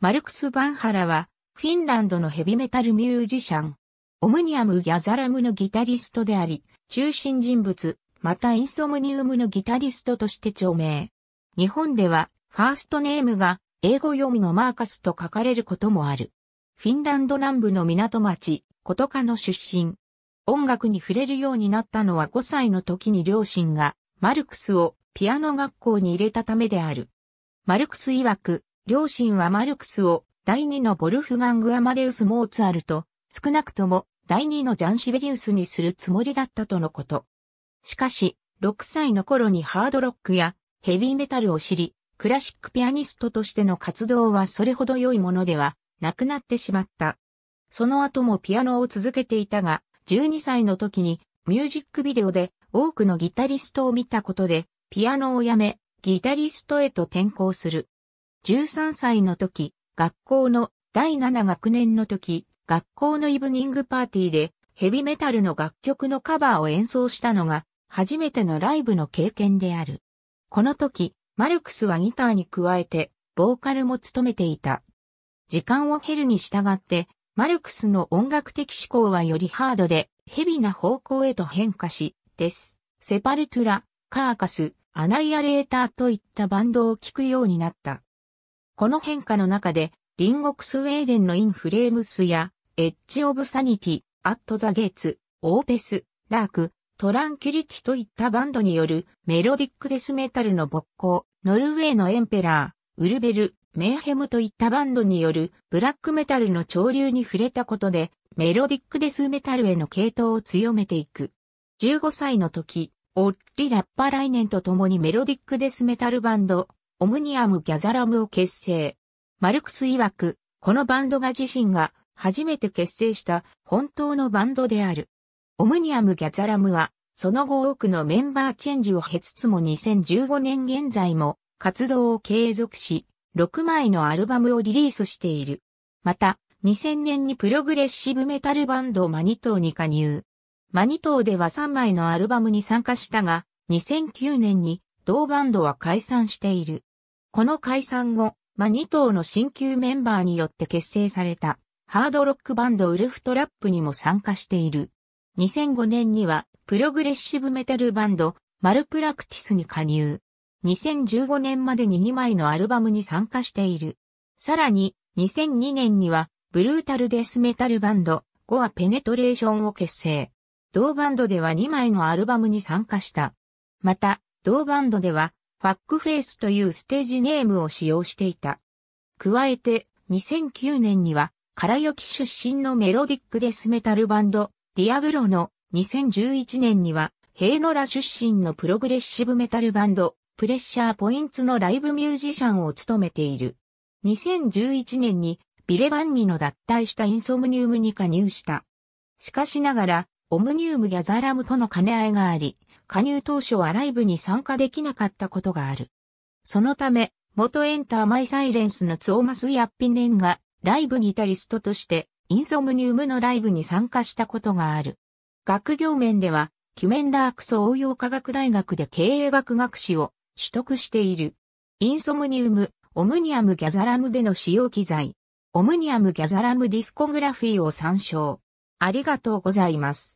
マルクス・バンハラは、フィンランドのヘビメタルミュージシャン、オムニアム・ギャザラムのギタリストであり、中心人物、またインソムニウムのギタリストとして著名。日本では、ファーストネームが、英語読みのマーカスと書かれることもある。フィンランド南部の港町、コトカの出身。音楽に触れるようになったのは5歳の時に両親が、マルクスをピアノ学校に入れたためである。マルクス曰く、両親はマルクスを第二のボルフガング・アマデウス・モーツァルト、少なくとも第二のジャンシベリウスにするつもりだったとのこと。しかし、6歳の頃にハードロックやヘビーメタルを知り、クラシックピアニストとしての活動はそれほど良いものではなくなってしまった。その後もピアノを続けていたが、12歳の時にミュージックビデオで多くのギタリストを見たことで、ピアノをやめ、ギタリストへと転向する。13歳の時、学校の第7学年の時、学校のイブニングパーティーでヘビメタルの楽曲のカバーを演奏したのが初めてのライブの経験である。この時、マルクスはギターに加えてボーカルも務めていた。時間を経るに従って、マルクスの音楽的思考はよりハードでヘビな方向へと変化し、です。セパルトゥラ、カーカス、アナイアレーターといったバンドを聴くようになった。この変化の中で、隣国スウェーデンのインフレームスや、エッジオブサニティ、アットザゲーツ、オーペス、ダーク、トランキュリティといったバンドによるメロディックデスメタルの勃興、ノルウェーのエンペラー、ウルベル、メーヘムといったバンドによるブラックメタルの潮流に触れたことでメロディックデスメタルへの系統を強めていく。15歳の時、オッリ・ラッパライネンと共にメロディックデスメタルバンドオムニアム・ギャザラムを結成。マルクス曰く、このバンドが自身が初めて結成した本当のバンドである。オムニアム・ギャザラムは、その後多くのメンバーチェンジを経つつも2015年現在も活動を継続し、6枚のアルバムをリリースしている。また、2000年にプログレッシブメタルバンドマニトーに加入。マニトーでは3枚のアルバムに参加したが、2009年に同バンドは解散している。この解散後、マニトーの新旧メンバーによって結成されたハードロックバンドウルフトラップにも参加している。2005年にはプログレッシブメタルバンドマルプラクティスに加入。2015年までに2枚のアルバムに参加している。さらに2002年にはブルータルデスメタルバンドゴアペネトレーションを結成。同バンドでは2枚のアルバムに参加した。また、同バンドではファックフェイスというステージネームを使用していた。加えて、2009年には、カラヨき出身のメロディックデスメタルバンド、ディアブロの2011年には、ヘイノラ出身のプログレッシブメタルバンド、プレッシャーポインツのライブミュージシャンを務めている。2011年に、ビレバンニの脱退したインソムニウムに加入した。しかしながら、オムニウムやザラムとの兼ね合いがあり、加入当初はライブに参加できなかったことがある。そのため、元エンターマイサイレンスのツオマス・ヤッピネンがライブギタリストとしてインソムニウムのライブに参加したことがある。学業面では、キュメンダークス応用科学大学で経営学学士を取得している。インソムニウム、オムニアムギャザラムでの使用機材、オムニアムギャザラムディスコグラフィーを参照。ありがとうございます。